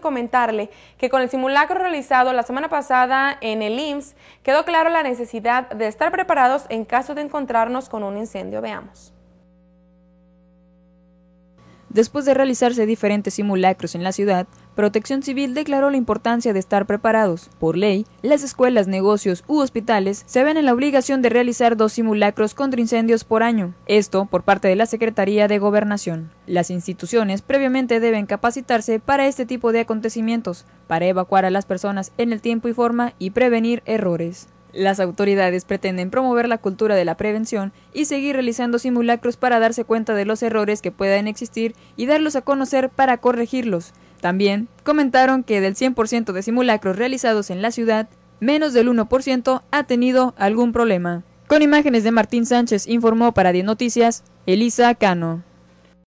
comentarle que con el simulacro realizado la semana pasada en el IMSS quedó claro la necesidad de estar preparados en caso de encontrarnos con un incendio. Veamos. Después de realizarse diferentes simulacros en la ciudad, Protección Civil declaró la importancia de estar preparados. Por ley, las escuelas, negocios u hospitales se ven en la obligación de realizar dos simulacros contra incendios por año, esto por parte de la Secretaría de Gobernación. Las instituciones previamente deben capacitarse para este tipo de acontecimientos, para evacuar a las personas en el tiempo y forma y prevenir errores. Las autoridades pretenden promover la cultura de la prevención y seguir realizando simulacros para darse cuenta de los errores que puedan existir y darlos a conocer para corregirlos. También comentaron que del 100% de simulacros realizados en la ciudad, menos del 1% ha tenido algún problema. Con imágenes de Martín Sánchez informó para 10 Noticias, Elisa Cano.